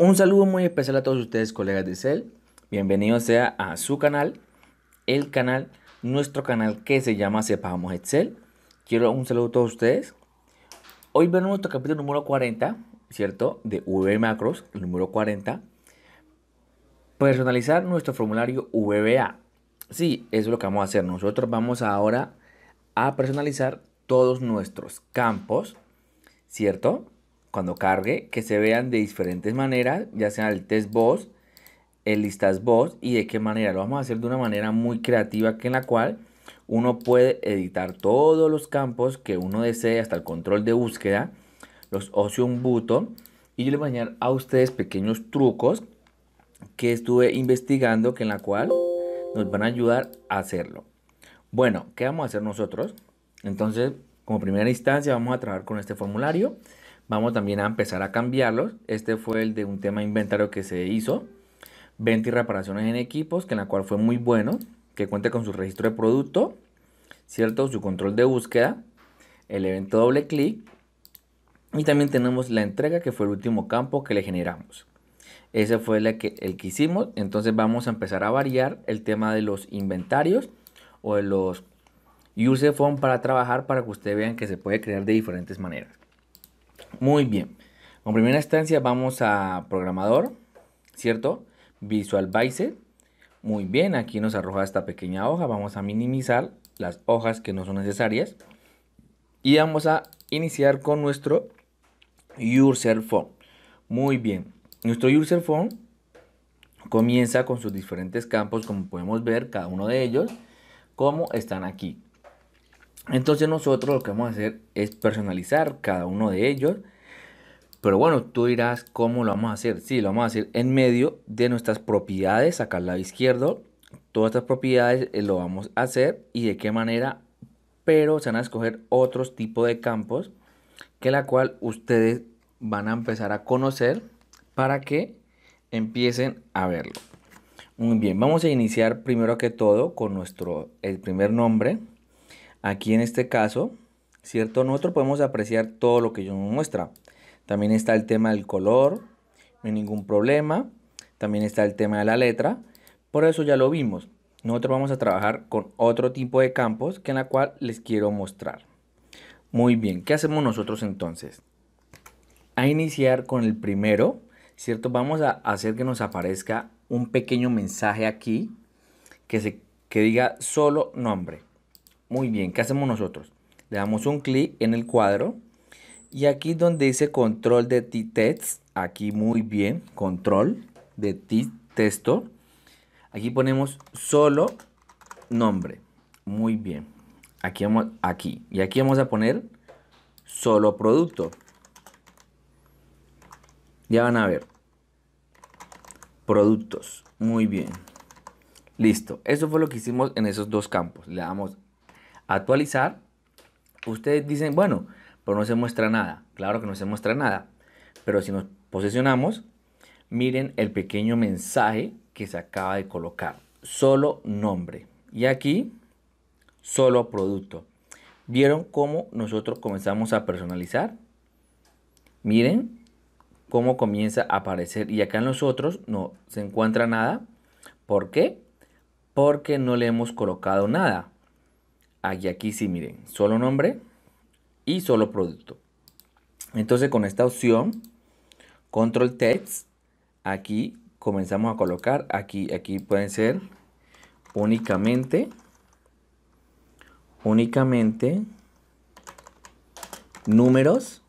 Un saludo muy especial a todos ustedes, colegas de Excel Bienvenidos sea a su canal, el canal, nuestro canal que se llama Sepamos Excel. Quiero un saludo a todos ustedes. Hoy vemos nuestro capítulo número 40, ¿cierto? De VB Macros, el número 40. Personalizar nuestro formulario VBA. Sí, eso es lo que vamos a hacer. Nosotros vamos ahora a personalizar todos nuestros campos, ¿cierto? cuando cargue, que se vean de diferentes maneras, ya sea el test voz, el listas voz y de qué manera. Lo vamos a hacer de una manera muy creativa que en la cual uno puede editar todos los campos que uno desee hasta el control de búsqueda, los ocean button y yo les voy a enseñar a ustedes pequeños trucos que estuve investigando que en la cual nos van a ayudar a hacerlo. Bueno, ¿qué vamos a hacer nosotros? Entonces, como primera instancia vamos a trabajar con este formulario Vamos también a empezar a cambiarlos. Este fue el de un tema inventario que se hizo. Venta y reparaciones en equipos, que en la cual fue muy bueno. Que cuente con su registro de producto, ¿cierto? Su control de búsqueda, el evento doble clic. Y también tenemos la entrega, que fue el último campo que le generamos. Ese fue el que, el que hicimos. Entonces vamos a empezar a variar el tema de los inventarios o de los use form para trabajar para que ustedes vean que se puede crear de diferentes maneras. Muy bien. En primera instancia vamos a programador, ¿cierto? Visual Basic. Muy bien, aquí nos arroja esta pequeña hoja. Vamos a minimizar las hojas que no son necesarias. Y vamos a iniciar con nuestro user Phone, Muy bien. Nuestro user Phone comienza con sus diferentes campos, como podemos ver, cada uno de ellos, como están aquí. Entonces nosotros lo que vamos a hacer es personalizar cada uno de ellos. Pero bueno, tú dirás cómo lo vamos a hacer. Sí, lo vamos a hacer en medio de nuestras propiedades, acá al lado izquierdo. Todas estas propiedades eh, lo vamos a hacer y de qué manera. Pero se van a escoger otros tipos de campos que la cual ustedes van a empezar a conocer para que empiecen a verlo. Muy bien, vamos a iniciar primero que todo con nuestro el primer nombre. Aquí en este caso, ¿cierto? Nosotros podemos apreciar todo lo que yo nos muestra. También está el tema del color, no hay ningún problema. También está el tema de la letra. Por eso ya lo vimos. Nosotros vamos a trabajar con otro tipo de campos que en la cual les quiero mostrar. Muy bien, ¿qué hacemos nosotros entonces? A iniciar con el primero, ¿cierto? Vamos a hacer que nos aparezca un pequeño mensaje aquí que, se, que diga solo nombre. Muy bien, ¿qué hacemos nosotros? Le damos un clic en el cuadro y aquí donde dice control de text, aquí muy bien, control de texto. Aquí ponemos solo nombre. Muy bien. Aquí vamos, aquí. Y aquí vamos a poner solo producto. Ya van a ver. Productos. Muy bien. Listo. Eso fue lo que hicimos en esos dos campos. Le damos actualizar, ustedes dicen, bueno, pero no se muestra nada. Claro que no se muestra nada. Pero si nos posicionamos, miren el pequeño mensaje que se acaba de colocar. Solo nombre. Y aquí, solo producto. ¿Vieron cómo nosotros comenzamos a personalizar? Miren cómo comienza a aparecer. Y acá en nosotros no se encuentra nada. ¿Por qué? Porque no le hemos colocado nada. Aquí, aquí sí, miren, solo nombre y solo producto. Entonces con esta opción, control text, e aquí comenzamos a colocar, aquí, aquí pueden ser únicamente, únicamente números.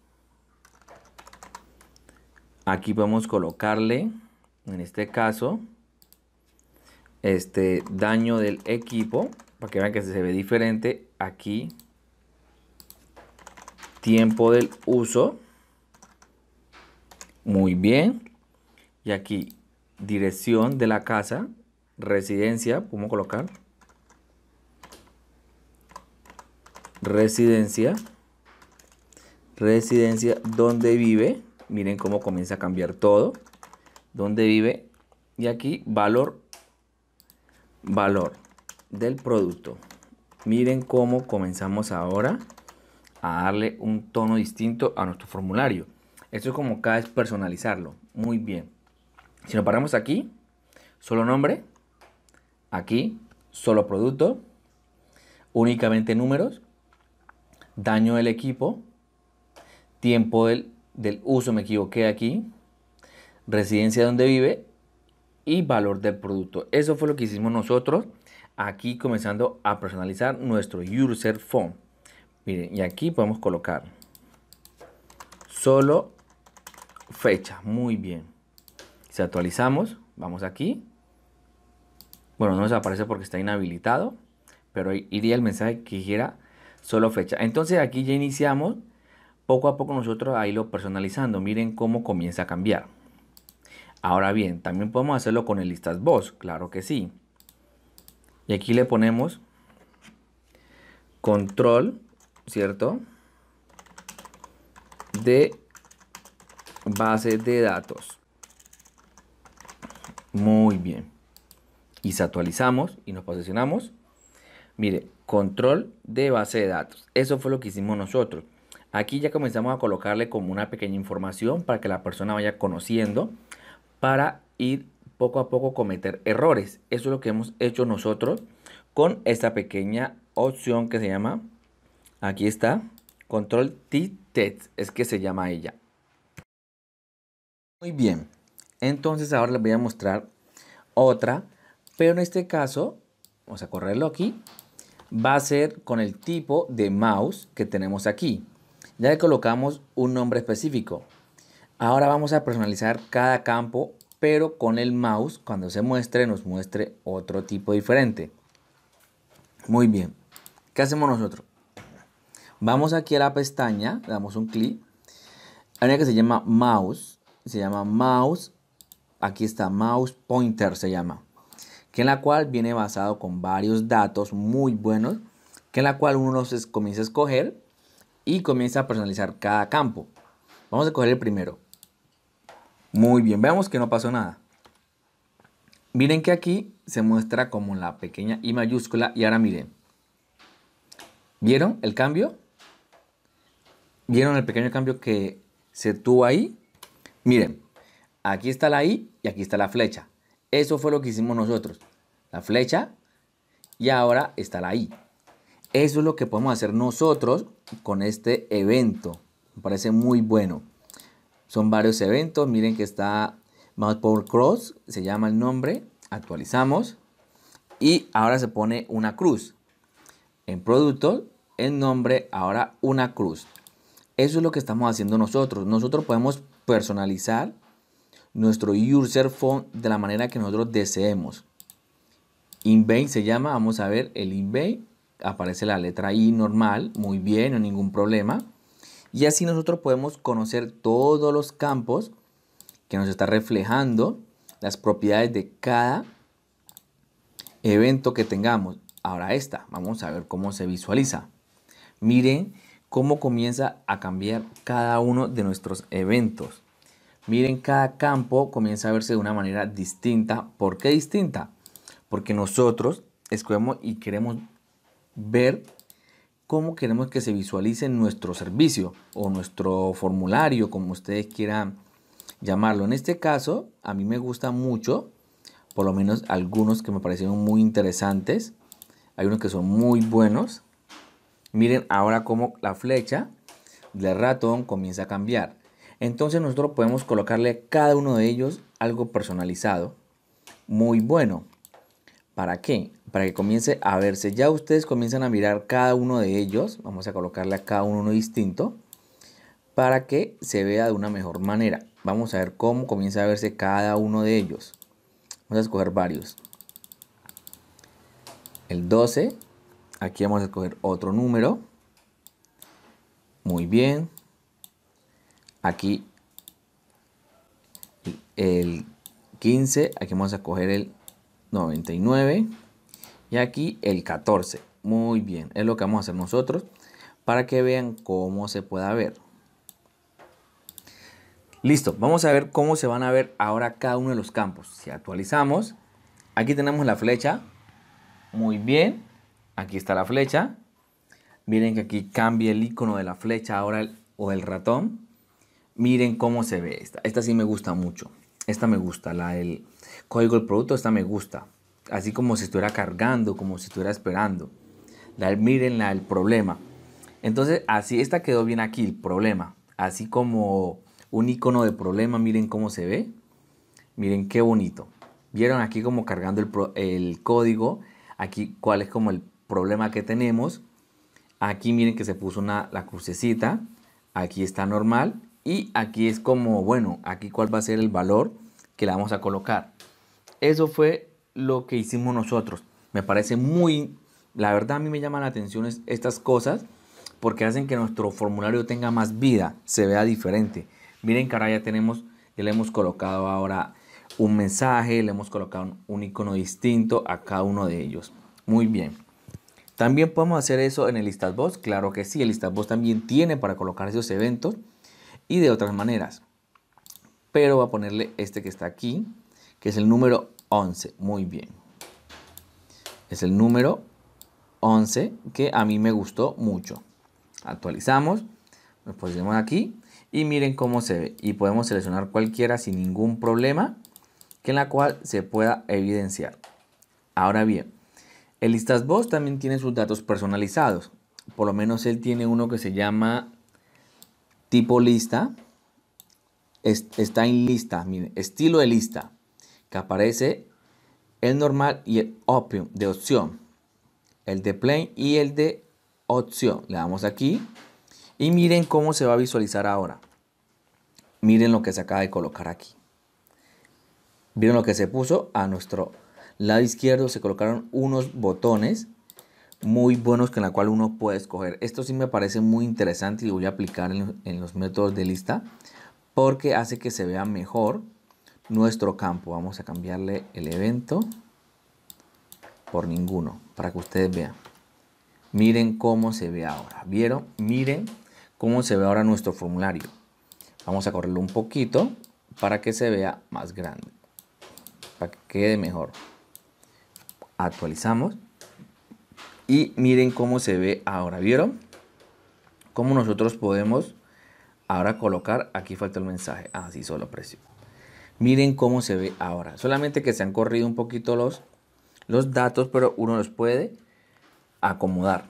Aquí podemos colocarle, en este caso, este daño del equipo para que vean que se ve diferente aquí tiempo del uso muy bien y aquí dirección de la casa residencia cómo colocar residencia residencia donde vive miren cómo comienza a cambiar todo donde vive y aquí valor valor del producto. Miren cómo comenzamos ahora a darle un tono distinto a nuestro formulario. Esto es como cada es personalizarlo. Muy bien. Si nos paramos aquí, solo nombre. Aquí, solo producto. Únicamente números. Daño del equipo. Tiempo del, del uso, me equivoqué aquí. Residencia donde vive. Y valor del producto. Eso fue lo que hicimos nosotros aquí comenzando a personalizar nuestro user phone. Miren, y aquí podemos colocar solo fecha. Muy bien. Si actualizamos, vamos aquí. Bueno, no nos aparece porque está inhabilitado, pero iría el mensaje que dijera solo fecha. Entonces aquí ya iniciamos. Poco a poco nosotros ahí lo personalizando. Miren cómo comienza a cambiar. Ahora bien, también podemos hacerlo con el listas voz. Claro que sí. Y aquí le ponemos control, ¿cierto? De base de datos. Muy bien. Y se actualizamos y nos posicionamos. Mire, control de base de datos. Eso fue lo que hicimos nosotros. Aquí ya comenzamos a colocarle como una pequeña información para que la persona vaya conociendo para ir poco a poco cometer errores. Eso es lo que hemos hecho nosotros con esta pequeña opción que se llama, aquí está, control T T. es que se llama ella. Muy bien, entonces ahora les voy a mostrar otra, pero en este caso, vamos a correrlo aquí, va a ser con el tipo de mouse que tenemos aquí. Ya le colocamos un nombre específico. Ahora vamos a personalizar cada campo pero con el mouse cuando se muestre nos muestre otro tipo diferente. Muy bien, ¿qué hacemos nosotros? Vamos aquí a la pestaña, damos un clic, hay que se llama mouse, se llama mouse, aquí está mouse pointer se llama, que en la cual viene basado con varios datos muy buenos, que en la cual uno se comienza a escoger y comienza a personalizar cada campo. Vamos a coger el primero, muy bien, veamos que no pasó nada. Miren que aquí se muestra como la pequeña I mayúscula y ahora miren. ¿Vieron el cambio? ¿Vieron el pequeño cambio que se tuvo ahí? Miren, aquí está la I y aquí está la flecha. Eso fue lo que hicimos nosotros. La flecha y ahora está la I. Eso es lo que podemos hacer nosotros con este evento. Me parece muy bueno. Son varios eventos. Miren que está power Cross, se llama el nombre. Actualizamos. Y ahora se pone una cruz. En producto, en nombre, ahora una cruz. Eso es lo que estamos haciendo nosotros. Nosotros podemos personalizar nuestro user font de la manera que nosotros deseemos. vain se llama, vamos a ver el vain Aparece la letra I normal, muy bien, no hay ningún problema. Y así nosotros podemos conocer todos los campos que nos está reflejando las propiedades de cada evento que tengamos. Ahora esta, vamos a ver cómo se visualiza. Miren cómo comienza a cambiar cada uno de nuestros eventos. Miren, cada campo comienza a verse de una manera distinta. ¿Por qué distinta? Porque nosotros escogemos y queremos ver cómo queremos que se visualice nuestro servicio o nuestro formulario, como ustedes quieran llamarlo. En este caso, a mí me gusta mucho, por lo menos algunos que me parecieron muy interesantes. Hay unos que son muy buenos. Miren ahora cómo la flecha del ratón comienza a cambiar. Entonces nosotros podemos colocarle a cada uno de ellos algo personalizado. Muy bueno. ¿Para qué? para que comience a verse. Ya ustedes comienzan a mirar cada uno de ellos. Vamos a colocarle a cada uno uno distinto para que se vea de una mejor manera. Vamos a ver cómo comienza a verse cada uno de ellos. Vamos a escoger varios. El 12. Aquí vamos a escoger otro número. Muy bien. Aquí el 15. Aquí vamos a escoger el 99 y aquí el 14. Muy bien, es lo que vamos a hacer nosotros para que vean cómo se puede ver. Listo, vamos a ver cómo se van a ver ahora cada uno de los campos. Si actualizamos, aquí tenemos la flecha. Muy bien, aquí está la flecha. Miren que aquí cambia el icono de la flecha ahora o del ratón. Miren cómo se ve esta. Esta sí me gusta mucho. Esta me gusta, la del código del producto, esta me gusta así como si estuviera cargando, como si estuviera esperando. La, el problema. Entonces, así esta quedó bien aquí, el problema. Así como un icono de problema, miren cómo se ve. Miren qué bonito. Vieron aquí como cargando el, código, aquí cuál es como el problema que tenemos. Aquí miren que se puso una, la crucecita, aquí está normal y aquí es como, bueno, aquí cuál va a ser el valor que le vamos a colocar. Eso fue lo que hicimos nosotros. Me parece muy, la verdad a mí me llaman la atención estas cosas porque hacen que nuestro formulario tenga más vida, se vea diferente. Miren, ahora ya tenemos, ya le hemos colocado ahora un mensaje, le hemos colocado un, icono distinto a cada uno de ellos. Muy bien. También podemos hacer eso en el voz, claro que sí, el voz también tiene para colocar esos eventos y de otras maneras. Pero voy a ponerle este que está aquí, que es el número 11, muy bien. Es el número 11 que a mí me gustó mucho. Actualizamos, nos ponemos aquí y miren cómo se ve. Y podemos seleccionar cualquiera sin ningún problema que en la cual se pueda evidenciar. Ahora bien, el listas voz también tiene sus datos personalizados. Por lo menos él tiene uno que se llama tipo lista. está en lista, estilo de lista que aparece el normal y el opium de opción. El de plain y el de opción. Le damos aquí y miren cómo se va a visualizar ahora. Miren lo que se acaba de colocar aquí. Miren lo que se puso a nuestro lado izquierdo. Se colocaron unos botones muy buenos con la cual uno puede escoger. Esto sí me parece muy interesante y lo voy a aplicar en los métodos de lista porque hace que se vea mejor nuestro campo. Vamos a cambiarle el evento por ninguno para que ustedes vean. Miren cómo se ve ahora. ¿Vieron? Miren cómo se ve ahora nuestro formulario. Vamos a correrlo un poquito para que se vea más grande. Para que quede mejor. Actualizamos. Y miren cómo se ve ahora. ¿Vieron? Cómo nosotros podemos ahora colocar. Aquí falta el mensaje. Así ah, sí, solo precio. Miren cómo se ve ahora. Solamente que se han corrido un poquito los, los datos, pero uno los puede acomodar.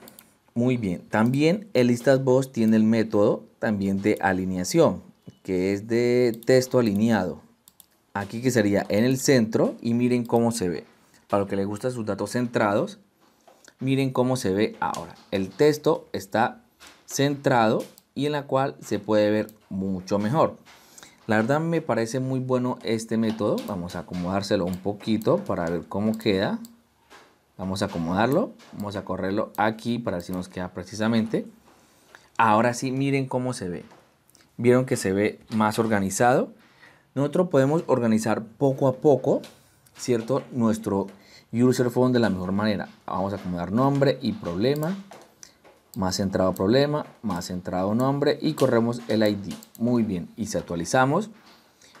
Muy bien. También el listas voz tiene el método también de alineación, que es de texto alineado. Aquí que sería en el centro y miren cómo se ve. Para lo que les gustan sus datos centrados, miren cómo se ve ahora. El texto está centrado y en la cual se puede ver mucho mejor. La verdad me parece muy bueno este método. Vamos a acomodárselo un poquito para ver cómo queda. Vamos a acomodarlo. Vamos a correrlo aquí para ver si nos queda precisamente. Ahora sí, miren cómo se ve. Vieron que se ve más organizado. Nosotros podemos organizar poco a poco, ¿cierto? Nuestro user phone de la mejor manera. Vamos a acomodar nombre y problema más centrado problema, más centrado nombre y corremos el ID. Muy bien, y si actualizamos,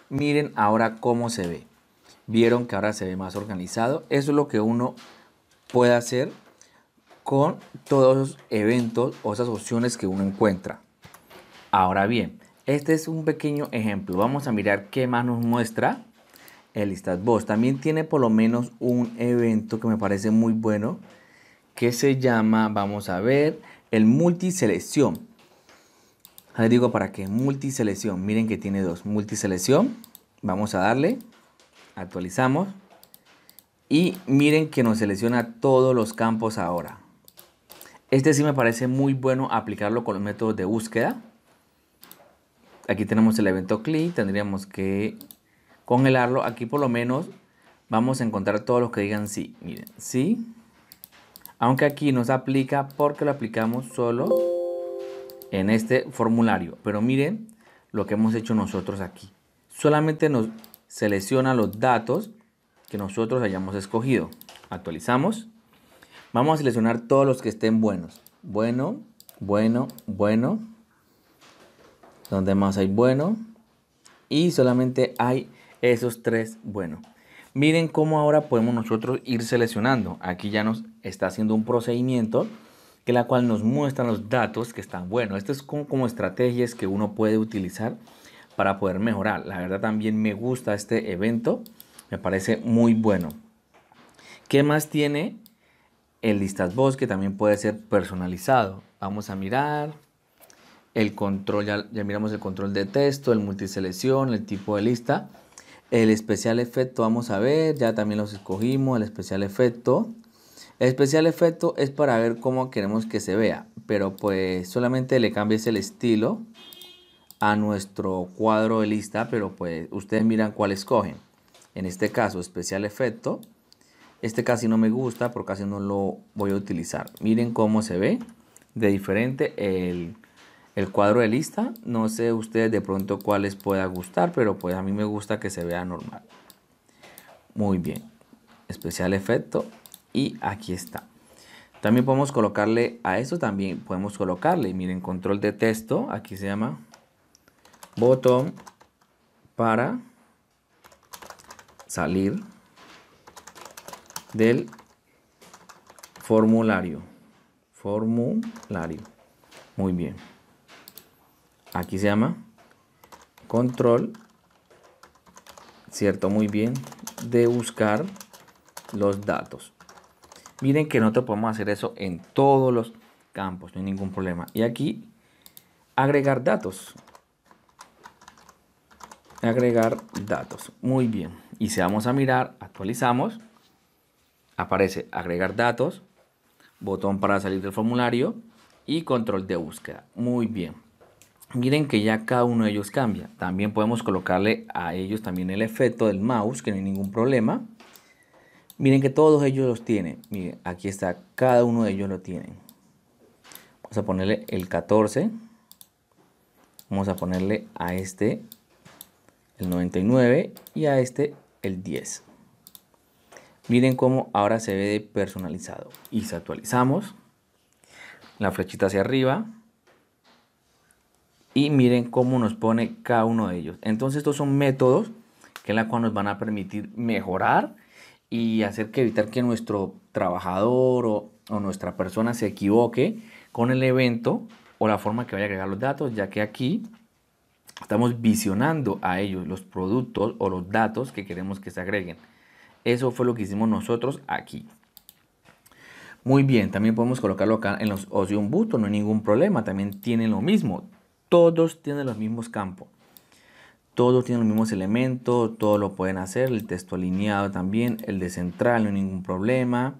miren ahora cómo se ve. Vieron que ahora se ve más organizado. Eso es lo que uno puede hacer con todos los eventos o esas opciones que uno encuentra. Ahora bien, este es un pequeño ejemplo. Vamos a mirar qué más nos muestra el Boss. También tiene por lo menos un evento que me parece muy bueno que se llama, vamos a ver, el multiselección. Les digo para qué. Multiselección. Miren que tiene dos. Multiselección. Vamos a darle. Actualizamos. Y miren que nos selecciona todos los campos ahora. Este sí me parece muy bueno aplicarlo con los métodos de búsqueda. Aquí tenemos el evento click. Tendríamos que congelarlo. Aquí por lo menos vamos a encontrar todos los que digan sí. Miren, sí. Aunque aquí nos aplica porque lo aplicamos solo en este formulario. Pero miren lo que hemos hecho nosotros aquí. Solamente nos selecciona los datos que nosotros hayamos escogido. Actualizamos. Vamos a seleccionar todos los que estén buenos. Bueno, bueno, bueno. Donde más hay bueno. Y solamente hay esos tres buenos. Miren cómo ahora podemos nosotros ir seleccionando. Aquí ya nos está haciendo un procedimiento que la cual nos muestra los datos que están buenos. Esto es como, estrategias que uno puede utilizar para poder mejorar. La verdad también me gusta este evento. Me parece muy bueno. ¿Qué más tiene el listas voz que también puede ser personalizado? Vamos a mirar el control, ya miramos el control de texto, el multiselección, el tipo de lista. El especial efecto vamos a ver, ya también los escogimos, el especial efecto. El especial efecto es para ver cómo queremos que se vea, pero pues solamente le cambies el estilo a nuestro cuadro de lista, pero pues ustedes miran cuál escogen. En este caso, especial efecto. Este casi no me gusta, porque casi no lo voy a utilizar. Miren cómo se ve de diferente el el cuadro de lista. No sé ustedes de pronto les pueda gustar, pero pues a mí me gusta que se vea normal. Muy bien. Especial efecto. Y aquí está. También podemos colocarle a esto, también podemos colocarle, miren, control de texto, aquí se llama botón para salir del formulario. Formulario. Muy bien aquí se llama control, ¿cierto? Muy bien, de buscar los datos. Miren que nosotros podemos hacer eso en todos los campos, no hay ningún problema. Y aquí, agregar datos. Agregar datos, muy bien. Y si vamos a mirar, actualizamos, aparece agregar datos, botón para salir del formulario y control de búsqueda. Muy bien. Miren que ya cada uno de ellos cambia. También podemos colocarle a ellos también el efecto del mouse, que no hay ningún problema. Miren que todos ellos los tienen. Miren, aquí está, cada uno de ellos lo tienen. Vamos a ponerle el 14. Vamos a ponerle a este el 99 y a este el 10. Miren cómo ahora se ve personalizado. Y se actualizamos, la flechita hacia arriba, y miren cómo nos pone cada uno de ellos. Entonces estos son métodos que en la cual nos van a permitir mejorar y hacer que evitar que nuestro trabajador o, nuestra persona se equivoque con el evento o la forma que vaya a agregar los datos, ya que aquí estamos visionando a ellos los productos o los datos que queremos que se agreguen. Eso fue lo que hicimos nosotros aquí. Muy bien, también podemos colocarlo acá en los Ocean Button, no hay ningún problema, también tiene lo mismo todos tienen los mismos campos. Todos tienen los mismos elementos, todos lo pueden hacer. El texto alineado también, el de central, no hay ningún problema.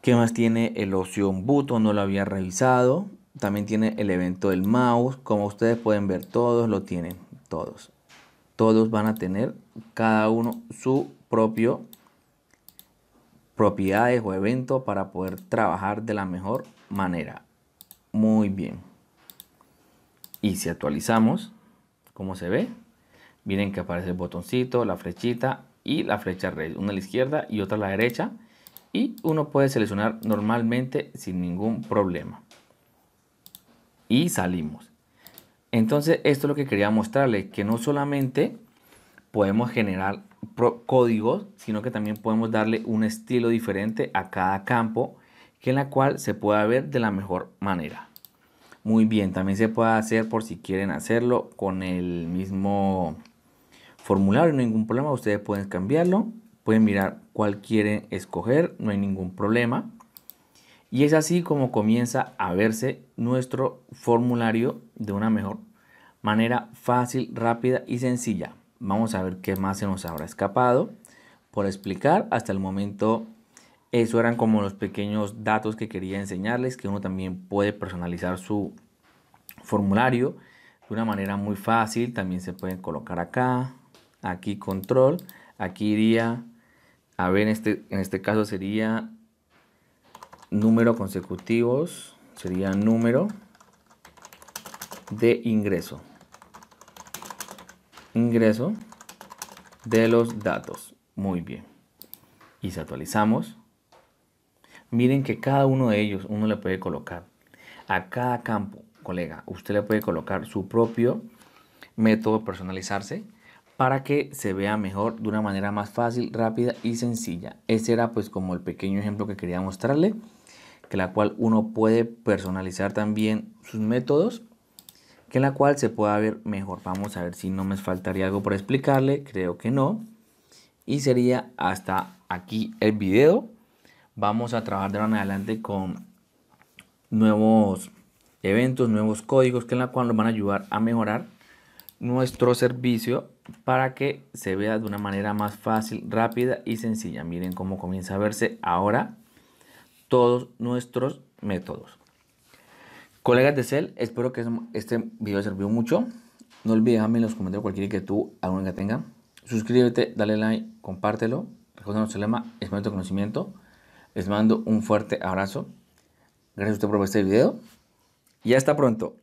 ¿Qué más tiene el opción button, No lo había revisado. También tiene el evento del mouse. Como ustedes pueden ver, todos lo tienen, todos. Todos van a tener cada uno su propio propiedades o evento para poder trabajar de la mejor manera. Muy bien. Y si actualizamos, como se ve, miren que aparece el botoncito, la flechita y la flecha red, una a la izquierda y otra a la derecha. Y uno puede seleccionar normalmente sin ningún problema. Y salimos. Entonces esto es lo que quería mostrarles, que no solamente podemos generar códigos, sino que también podemos darle un estilo diferente a cada campo, que en la cual se pueda ver de la mejor manera muy bien. También se puede hacer por si quieren hacerlo con el mismo formulario, no hay ningún problema. Ustedes pueden cambiarlo, pueden mirar cuál quieren escoger, no hay ningún problema. Y es así como comienza a verse nuestro formulario de una mejor manera fácil, rápida y sencilla. Vamos a ver qué más se nos habrá escapado por explicar hasta el momento eso eran como los pequeños datos que quería enseñarles, que uno también puede personalizar su formulario de una manera muy fácil. También se pueden colocar acá, aquí control, aquí iría, a ver, en este, en este caso sería número consecutivos, sería número de ingreso. Ingreso de los datos. Muy bien. Y si actualizamos, Miren que cada uno de ellos uno le puede colocar a cada campo, colega, usted le puede colocar su propio método personalizarse para que se vea mejor de una manera más fácil, rápida y sencilla. Ese era pues como el pequeño ejemplo que quería mostrarle, que la cual uno puede personalizar también sus métodos, que la cual se pueda ver mejor. Vamos a ver si no me faltaría algo por explicarle, creo que no. Y sería hasta aquí el video vamos a trabajar de ahora en adelante con nuevos eventos, nuevos códigos que en la cual nos van a ayudar a mejorar nuestro servicio para que se vea de una manera más fácil, rápida y sencilla. Miren cómo comienza a verse ahora todos nuestros métodos. Colegas de Cell, espero que este video sirvió mucho. No olvides dejarme en los comentarios cualquier que tú alguna que tenga. Suscríbete, dale like, compártelo. Recuerda nuestro lema, es momento de conocimiento. Les mando un fuerte abrazo. Gracias a usted por ver este video. Y hasta pronto.